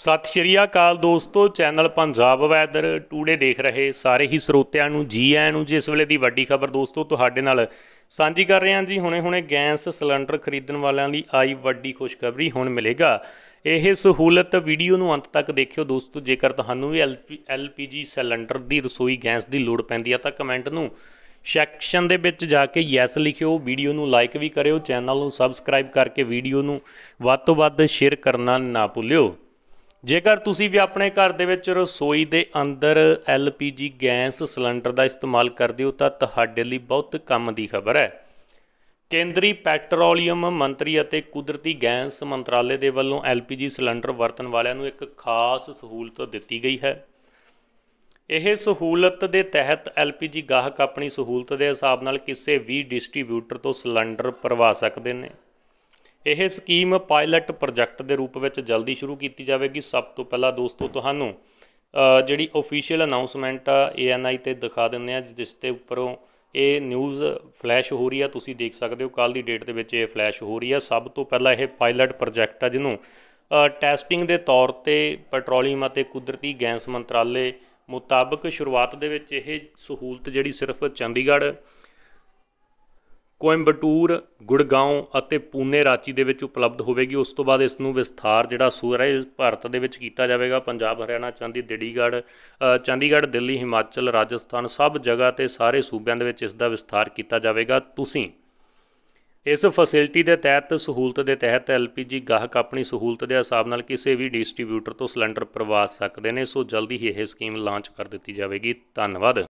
ਸਤਿ ਸ਼੍ਰੀ ਅਕਾਲ ਦੋਸਤੋ channel Punjab weather today ਦੇਖ ਰਹੇ ਸਾਰੇ ਹੀ ਸਰੋਤਿਆਂ ਨੂੰ ਜੀ ਆਇਆਂ ਨੂੰ ਜਿਸ ਵੇਲੇ ਦੀ ਵੱਡੀ ਖਬਰ ਦੋਸਤੋ ਤੁਹਾਡੇ ਨਾਲ ਸਾਂਝੀ ਕਰ ਰਹੇ ਹਾਂ ਜੀ ਹੁਣੇ-ਹੁਣੇ ਗੈਸ ਸਿਲੰਡਰ ਖਰੀਦਣ ਵਾਲਿਆਂ ਲਈ ਆਈ ਵੱਡੀ ਖੁਸ਼ਖਬਰੀ ਹੁਣ ਮਿਲੇਗਾ ਇਹ ਸਹੂਲਤ ਵੀਡੀਓ ਨੂੰ ਅੰਤ ਤੱਕ ਦੇਖਿਓ ਦੋਸਤੋ ਜੇਕਰ ਤੁਹਾਨੂੰ ਵੀ ਐਲਪੀਜੀ ਸਿਲੰਡਰ ਦੀ ਰਸੋਈ ਗੈਸ ਦੀ ਲੋੜ ਪੈਂਦੀ ਆ ਤਾਂ ਕਮੈਂਟ ਨੂੰ ਸੈਕਸ਼ਨ ਦੇ ਵਿੱਚ ਜਾ ਕੇ ਯੈਸ ਲਿਖਿਓ ਵੀਡੀਓ ਨੂੰ ਲਾਈਕ ਵੀ ਕਰਿਓ ਚੈਨਲ ਨੂੰ ਸਬਸਕ੍ਰਾਈਬ ਕਰਕੇ ਵੀਡੀਓ ਨੂੰ ਵੱਧ ਤੋਂ ਵੱਧ ਸ਼ੇਅਰ ਕਰਨਾ ਨਾ ਭੁੱਲਿਓ ਜੇਕਰ ਤੁਸੀਂ ਵੀ ਆਪਣੇ ਘਰ ਦੇ ਵਿੱਚ ਰਸੋਈ ਦੇ ਅੰਦਰ ਐਲਪੀਜੀ ਗੈਸ ਸਿਲੰਡਰ ਦਾ ਇਸਤੇਮਾਲ ਕਰਦੇ ਹੋ ਤਾਂ ਤੁਹਾਡੇ ਲਈ ਬਹੁਤ ਕੰਮ ਦੀ ਖਬਰ ਹੈ ਕੇਂਦਰੀ ਪੈਟਰੋਲੀਅਮ ਮੰਤਰੀ ਅਤੇ ਕੁਦਰਤੀ ਗੈਸ ਮੰਤਰਾਲੇ ਦੇ ਵੱਲੋਂ ਐਲਪੀਜੀ ਸਿਲੰਡਰ ਵਰਤਣ ਵਾਲਿਆਂ ਨੂੰ ਇੱਕ ਖਾਸ ਸਹੂਲਤ ਦਿੱਤੀ ਗਈ ਹੈ ਇਹ ਸਹੂਲਤ ਦੇ ਤਹਿਤ ਐਲਪੀਜੀ ਗਾਹਕ ਆਪਣੀ ਸਹੂਲਤ ਦੇ ਹਿਸਾਬ ਨਾਲ ਕਿਸੇ ਵੀ ਡਿਸਟ੍ਰੀਬਿਊਟਰ ਤੋਂ ਸਿਲੰਡਰ ਪਰਵਾ ਸਕਦੇ ਨੇ ਇਹ ਸਕੀਮ ਪਾਇਲਟ ਪ੍ਰੋਜੈਕਟ ਦੇ ਰੂਪ ਵਿੱਚ ਜਲਦੀ ਸ਼ੁਰੂ ਕੀਤੀ ਜਾਵੇਗੀ ਸਭ ਤੋਂ ਪਹਿਲਾਂ ਦੋਸਤੋ ਤੁਹਾਨੂੰ ਜਿਹੜੀ ਅਫੀਸ਼ੀਅਲ ਅਨਾਉਂਸਮੈਂਟ ਆ ANI ਤੇ ਦਿਖਾ ਦਿੰਦੇ ਆ ਜਿਸ ਤੇ ਉੱਪਰੋਂ ਇਹ ਨਿਊਜ਼ ਫਲੈਸ਼ ਹੋ ਰਹੀ ਆ ਤੁਸੀਂ ਦੇਖ ਸਕਦੇ ਹੋ ਕੱਲ ਦੀ ਡੇਟ ਦੇ ਵਿੱਚ ਇਹ ਫਲੈਸ਼ ਹੋ ਰਹੀ ਆ ਸਭ ਤੋਂ ਪਹਿਲਾਂ ਇਹ ਪਾਇਲਟ ਪ੍ਰੋਜੈਕਟ ਆ ਜਿਹਨੂੰ ਟੈਸਟਿੰਗ ਦੇ ਤੌਰ ਤੇ ਪੈਟਰੋਲੀਅਮ ਅਤੇ ਕੁਦਰਤੀ ਗੈਸ ਮੰਤਰਾਲੇ ਮੁਤਾਬਕ ਸ਼ੁਰੂਆਤ ਦੇ ਵਿੱਚ ਇਹ ਸਹੂਲਤ ਜਿਹੜੀ ਸਿਰਫ ਚੰਡੀਗੜ੍ਹ ਕੋਇੰਬਟੂਰ ਗੁੜਗਾਉਂ ਅਤੇ ਪੂਨੇ ਰਾਚੀ ਦੇ ਵਿੱਚ ਉਪਲਬਧ ਹੋਵੇਗੀ ਉਸ ਤੋਂ ਬਾਅਦ ਇਸ ਨੂੰ ਵਿਸਥਾਰ ਜਿਹੜਾ ਸੂਰਜ ਭਾਰਤ ਦੇ ਵਿੱਚ ਕੀਤਾ ਜਾਵੇਗਾ ਪੰਜਾਬ ਹਰਿਆਣਾ ਚੰਦੀ ਦਿੱਲੀਗੜ੍ਹ ਚੰਡੀਗੜ੍ਹ ਦਿੱਲੀ ਹਿਮਾਚਲ ਰਾਜਸਥਾਨ ਸਭ ਜਗ੍ਹਾ ਤੇ ਸਾਰੇ ਸੂਬਿਆਂ ਦੇ ਵਿੱਚ ਇਸ ਦਾ ਵਿਸਥਾਰ ਕੀਤਾ ਜਾਵੇਗਾ ਤੁਸੀਂ ਇਸ ਫੈਸਿਲਿਟੀ ਦੇ ਤਹਿਤ ਸਹੂਲਤ ਦੇ ਤਹਿਤ ਐਲਪੀਜੀ ਗਾਹਕ ਆਪਣੀ ਸਹੂਲਤ ਦੇ ਹਿਸਾਬ ਨਾਲ ਕਿਸੇ ਵੀ ਡਿਸਟ੍ਰੀਬਿਊਟਰ ਤੋਂ ਸਿਲੰਡਰ ਪ੍ਰਵਾਸ ਸਕਦੇ ਨੇ ਸੋ ਜਲਦੀ ਹੀ ਇਹ ਸਕੀਮ ਲਾਂਚ ਕਰ ਦਿੱਤੀ ਜਾਵੇਗੀ ਧੰਨਵਾਦ